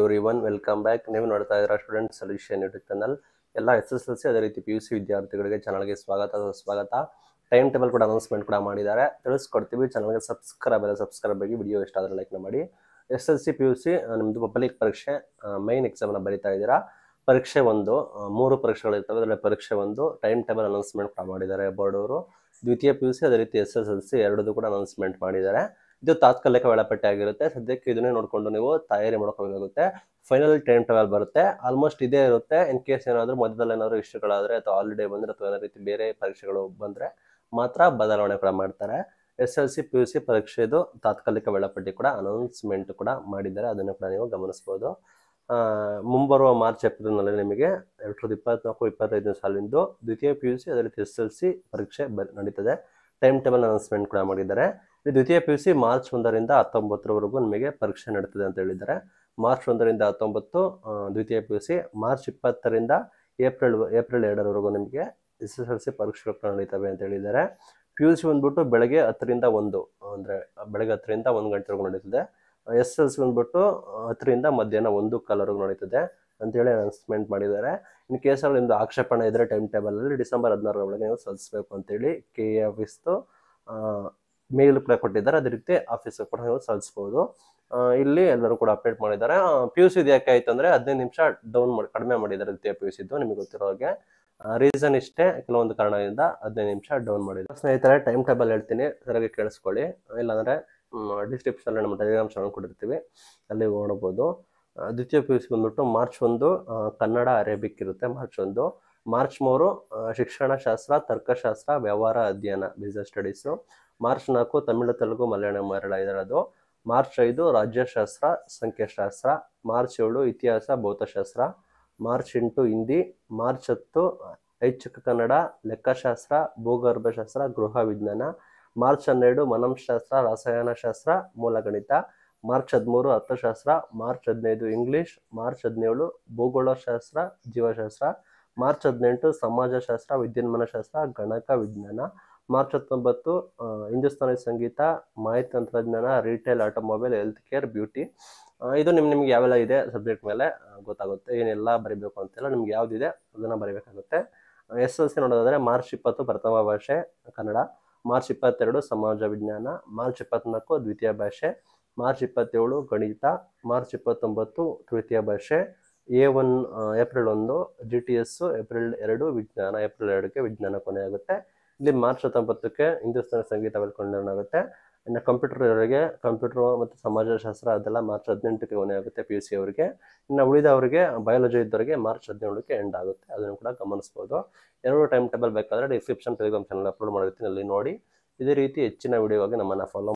every one welcome back ನೀವು ನೋಡ್ತಾ ಇದ್ದೀರಾ ಸ್ಟೂಡೆಂಟ್ ಸೊಲ್ಯೂಷನ್ ಯೂಟ್ಯೂಬ್ ಚಾನಲ್ ಎಲ್ಲ ಎಸ್ ಎಸ್ ಎಲ್ ಸಿ ಅದೇ ರೀತಿ ಪಿ ಯು ಸಿ ವಿದ್ಯಾರ್ಥಿಗಳಿಗೆ ಚಾನಲ್ಗೆ ಸ್ವಾಗತ ಸ್ವಾಗತ ಟೈಮ್ ಟೇಬಲ್ ಕೂಡ ಅನೌನ್ಸ್ಮೆಂಟ್ ಕೂಡ ಮಾಡಿದ್ದಾರೆ ತಿಳಿಸ್ಕೊಡ್ತೀವಿ ಚಾನಲ್ಗೆ ಸಬ್ಸ್ಕ್ರೈಬ್ ಎಲ್ಲ ಸಬ್ಸ್ಕ್ರೈಬ್ ಆಗಿ ವಿಡಿಯೋ ಇಷ್ಟ ಆದರೆ ಲೈಕ್ ಮಾಡಿ S L C P U C ನಿಮ್ಮದು ಪಬ್ಲಿಕ್ ಪರೀಕ್ಷೆ ಮೈನ್ ಎಕ್ಸಾಮನ್ನು ಬರಿತಾ ಇದ್ದೀರಾ ಪರೀಕ್ಷೆ ಒಂದು ಮೂರು ಪರೀಕ್ಷೆಗಳು ಇರ್ತವೆ ಅದರಲ್ಲಿ ಪರೀಕ್ಷೆ ಒಂದು ಟೈಮ್ ಟೇಬಲ್ ಅನೌನ್ಸ್ಮೆಂಟ್ ಕೂಡ ಮಾಡಿದ್ದಾರೆ ಬೋರ್ಡವರು ದ್ವಿತೀಯ ಪಿ ಯು ಸಿ ಅದೇ ರೀತಿ ಎಸ್ ಎಸ್ ಎಲ್ ಸಿ ಎರಡೂ ಕೂಡ ಅನೌನ್ಸ್ಮೆಂಟ್ ಮಾಡಿದ್ದಾರೆ ಇದು ತಾತ್ಕಾಲಿಕ ವೇಳಾಪಟ್ಟಿ ಆಗಿರುತ್ತೆ ಸದ್ಯಕ್ಕೆ ಇದನ್ನೇ ನೋಡಿಕೊಂಡು ನೀವು ತಯಾರಿ ಮಾಡ್ಕೋಬೇಕಾಗುತ್ತೆ ಫೈನಲ್ ಟೈಮ್ ಟ್ರಾವೆಲ್ ಬರುತ್ತೆ ಆಲ್ಮೋಸ್ಟ್ ಇದೇ ಇರುತ್ತೆ ಇನ್ ಕೇಸ್ ಏನಾದರೂ ಮಧ್ಯದಲ್ಲಿ ಏನಾದರೂ ಇಷ್ಟಗಳಾದರೆ ಅಥವಾ ಹಾಲಿಡೇ ಬಂದರೆ ಅಥವಾ ಏನೋ ರೀತಿ ಬೇರೆ ಪರೀಕ್ಷೆಗಳು ಬಂದರೆ ಮಾತ್ರ ಬದಲಾವಣೆ ಕೂಡ ಮಾಡ್ತಾರೆ S L C P U C ಪರೀಕ್ಷೆದು ತಾತ್ಕಾಲಿಕ ವೇಳಾಪಟ್ಟಿ ಕೂಡ ಅನೌನ್ಸ್ಮೆಂಟ್ ಕೂಡ ಮಾಡಿದ್ದಾರೆ ಅದನ್ನು ಕೂಡ ನೀವು ಗಮನಿಸ್ಬೋದು ಮುಂಬರುವ ಮಾರ್ಚ್ ಏಪ್ರಿಲ್ನಲ್ಲಿ ನಿಮಗೆ ಎರಡು ಸಾವಿರದ ಇಪ್ಪತ್ನಾಲ್ಕು ಇಪ್ಪತ್ತೈದನೇ ಸಾಲಿಂದು ದ್ವಿತೀಯ ಪಿ ಯು ಸಿ ಅದೇ ರೀತಿ ಎಸ್ ಎಲ್ ಸಿ ಪರೀಕ್ಷೆ ಬ ನಡೀತದೆ ಟೈಮ್ ಟೇಬಲ್ ಅನೌನ್ಸ್ಮೆಂಟ್ ಕೂಡ ಮಾಡಿದ್ದಾರೆ ದ್ವಿತೀಯ ಪಿ ಯು ಸಿ ಮಾರ್ಚ್ ಒಂದರಿಂದ ಹತ್ತೊಂಬತ್ತರವರೆಗೂ ನಿಮಗೆ ಪರೀಕ್ಷೆ ನಡೀತದೆ ಅಂತ ಹೇಳಿದ್ದಾರೆ ಮಾರ್ಚ್ ಒಂದರಿಂದ ಹತ್ತೊಂಬತ್ತು ದ್ವಿತೀಯ ಪಿ ಯು ಸಿ ಮಾರ್ಚ್ ಇಪ್ಪತ್ತರಿಂದ ಏಪ್ರಿಲ್ ಏಪ್ರಿಲ್ ಎರಡರವರೆಗೂ ನಿಮಗೆ ಎಸ್ ಎಸ್ ಎಲ್ ಸಿ ಪರೀಕ್ಷೆಗಳು ನಡೀತವೆ ಅಂತ ಹೇಳಿದ್ದಾರೆ ಪಿ ಯು ಸಿ ಬಂದ್ಬಿಟ್ಟು ಬೆಳಗ್ಗೆ ಹತ್ತರಿಂದ ಒಂದು ಅಂದರೆ ಬೆಳಗ್ಗೆ ಹತ್ತರಿಂದ ಒಂದು ಗಂಟೆವರೆಗೂ ನಡೀತದೆ ಎಸ್ ಎಲ್ ಸಿ ಬಂದ್ಬಿಟ್ಟು ಹತ್ತರಿಂದ ಮಧ್ಯಾಹ್ನ ಒಂದು ಕಾಲವರೆಗೂ ನಡೀತದೆ ಅಂತೇಳಿ ಅನೌನ್ಸ್ಮೆಂಟ್ ಮಾಡಿದ್ದಾರೆ ಇನ್ ಕೇಸ್ ನಿಮ್ದು ಆಕ್ಷೇಪಣೆ ಇದ್ದರೆ ಟೈಮ್ ಟೇಬಲ್ ಅಲ್ಲಿ ಡಿಸೆಂಬರ್ ಹದಿನಾರರ ಒಳಗೆ ನೀವು ಸಲ್ಲಿಸಬೇಕು ಅಂತೇಳಿ ಕೆ ಎ ಆಫೀಸ್ದು ಮೇಲ್ ಕೂಡ ಕೊಟ್ಟಿದ್ದಾರೆ ಅದೇ ರೀತಿ ಆಫೀಸ್ ಕೂಡ ನೀವು ಸಲ್ಲಿಸ್ಬೋದು ಇಲ್ಲಿ ಎಲ್ಲರೂ ಕೂಡ ಅಪ್ಡೇಟ್ ಮಾಡಿದ್ದಾರೆ ಪಿ ಯು ಸಿದು ಯಾಕೆ ಆಯ್ತು ಅಂದ್ರೆ ಹದಿನೈದು ನಿಮಿಷ ಡೌನ್ ಮಾಡಿ ಕಡಿಮೆ ಮಾಡಿದ್ದಾರೆ ದ್ವಿತೀಯ ಪಿ ಯು ಸಿದ್ದು ನಿಮಗೆ ಗೊತ್ತಿರೋ ಹಾಗೆ ರೀಸನ್ ಇಷ್ಟೇ ಕೆಲವೊಂದು ಕಾರಣದಿಂದ ಹದಿನೈದು ನಿಮಿಷ ಡೌನ್ ಮಾಡಿದ್ದಾರೆ ಸ್ನೇಹಿತರೆ ಟೈಮ್ ಟೇಬಲ್ ಹೇಳ್ತೀನಿ ಸರಿಯಾಗಿ ಕೇಳಿಸ್ಕೊಳ್ಳಿ ಇಲ್ಲಾಂದರೆ ಡಿಸ್ಕ್ರಿಪ್ಷನ್ ನಮ್ಮ ಟೆಲಿಗ್ರಾಮ್ ಚಾನಲ್ ಕೊಟ್ಟಿರ್ತೀವಿ ಅಲ್ಲಿ ನೋಡ್ಬೋದು ದ್ವಿತೀಯ ಪಿ ಯು ಸಿ ಬಂದ್ಬಿಟ್ಟು ಮಾರ್ಚ್ ಒಂದು ಕನ್ನಡ ಅರೇಬಿಕ್ ಇರುತ್ತೆ ಮಾರ್ಚ್ ಒಂದು ಮಾರ್ಚ್ ಮೂರು ಶಿಕ್ಷಣಶಾಸ್ತ್ರ ತರ್ಕಶಾಸ್ತ್ರ ವ್ಯವಹಾರ ಅಧ್ಯಯನ ಬಿಸ್ನೆಸ್ ಸ್ಟಡೀಸು ಮಾರ್ಚ್ ನಾಲ್ಕು ತಮಿಳು ತೆಲುಗು ಮಲಯಾಳಂ ಮರಳ ಇದರದು ಮಾರ್ಚ್ ಐದು ರಾಜ್ಯಶಾಸ್ತ್ರ ಸಂಖ್ಯಾಶಾಸ್ತ್ರ ಮಾರ್ಚ್ ಏಳು ಇತಿಹಾಸ ಭೌತಶಾಸ್ತ್ರ ಮಾರ್ಚ್ ಎಂಟು ಹಿಂದಿ ಮಾರ್ಚ್ ಹತ್ತು ಐಚ್ಛಿಕ ಕನ್ನಡ ಲೆಕ್ಕಶಾಸ್ತ್ರ ಭೂಗರ್ಭಶಾಸ್ತ್ರ ಗೃಹ ವಿಜ್ಞಾನ ಮಾರ್ಚ್ ಹನ್ನೆರಡು ಮನಂಶಾಸ್ತ್ರ ರಸಾಯನಶಾಸ್ತ್ರ ಮೂಲಗಣಿತ ಮಾರ್ಚ್ ಹದಿಮೂರು ಅರ್ಥಶಾಸ್ತ್ರ ಮಾರ್ಚ್ ಹದಿನೈದು ಇಂಗ್ಲಿಷ್ ಮಾರ್ಚ್ ಹದಿನೇಳು ಭೂಗೋಳಶಾಸ್ತ್ರ ಜೀವಶಾಸ್ತ್ರ ಮಾರ್ಚ್ ಹದಿನೆಂಟು ಸಮಾಜಶಾಸ್ತ್ರ ವಿದ್ಯುನ್ಮಾನಶಾಸ್ತ್ರ ಗಣಕ ವಿಜ್ಞಾನ ಮಾರ್ಚ್ ಹತ್ತೊಂಬತ್ತು ಹಿಂದೂಸ್ತಾನಿ ಸಂಗೀತ ಮಾಹಿತಿ ತಂತ್ರಜ್ಞಾನ retail automobile health care beauty ಇದು ನಿಮ್ಗೆ ನಿಮ್ಗೆ ಯಾವೆಲ್ಲ ಇದೆ ಸಬ್ಜೆಕ್ಟ್ ಮೇಲೆ ಗೊತ್ತಾಗುತ್ತೆ ಏನೆಲ್ಲ ಬರೀಬೇಕು ಅಂತೆಲ್ಲ ನಿಮ್ಗೆ ಯಾವುದಿದೆ ಅದನ್ನು ಬರೀಬೇಕಾಗುತ್ತೆ ಎಸ್ ಎಲ್ ಸಿ ನೋಡೋದಾದರೆ ಮಾರ್ಚ್ ಇಪ್ಪತ್ತು ಪ್ರಥಮ ಭಾಷೆ ಕನ್ನಡ ಮಾರ್ಚ್ ಇಪ್ಪತ್ತೆರಡು ಸಮಾಜ ವಿಜ್ಞಾನ ಮಾರ್ಚ್ ಇಪ್ಪತ್ತ್ನಾಲ್ಕು ದ್ವಿತೀಯ ಭಾಷೆ ಮಾರ್ಚ್ ಇಪ್ಪತ್ತೇಳು ಗಣಿತ ಮಾರ್ಚ್ ಇಪ್ಪತ್ತೊಂಬತ್ತು ತೃತೀಯ ಭಾಷೆ ಎ ಒನ್ ಏಪ್ರಿಲ್ ಒಂದು ಜಿ ಟಿ ಎಸ್ ಏಪ್ರಿಲ್ ಎರಡು ವಿಜ್ಞಾನ ಏಪ್ರಿಲ್ ಎರಡಕ್ಕೆ ವಿಜ್ಞಾನ ಆಗುತ್ತೆ ಇಲ್ಲಿ ಮಾರ್ಚ್ ಹತ್ತೊಂಬತ್ತಕ್ಕೆ ಹಿಂದೂಸ್ತಾನಿ ಸಂಗೀತ ಆಗುತ್ತೆ ಇನ್ನು ಕಂಪ್ಯೂಟರ್ ಅವರಿಗೆ ಕಂಪ್ಯೂಟರ್ ಮತ್ತು ಸಮಾಜಶಾಸ್ತ್ರ ಅದೆಲ್ಲ ಮಾರ್ಚ್ ಹದಿನೆಂಟಕ್ಕೆ ಆಗುತ್ತೆ ಪಿ ಯು ಸಿ ಅವರಿಗೆ ಇನ್ನು ಉಳಿದವರಿಗೆ ಬಯಾಲಜಿ ಇದ್ದವರಿಗೆ ಮಾರ್ಚ್ ಹದಿನೇಳಕ್ಕೆ ಎಂಡ್ ಆಗುತ್ತೆ ಅದನ್ನು ಕೂಡ ಗಮನಿಸ್ಬೋದು ಎರಡು ಟೈಮ್ ಟೇಬಲ್ ಬೇಕಾದರೆ ಡಿಸ್ಕ್ರಿಪ್ಷನ್ ಟೆಲಿಗ್ರಾಮ್ ಚಾನಲ್ ಅಪ್ಲೋಡ್ ಮಾಡಿರ್ತೀನಿ ಅಲ್ಲಿ ನೋಡಿ ಇದೇ ರೀತಿ ಹೆಚ್ಚಿನ ವೀಡಿಯೋವಾಗಿ ನಮ್ಮನ್ನು ಫಾಲೋ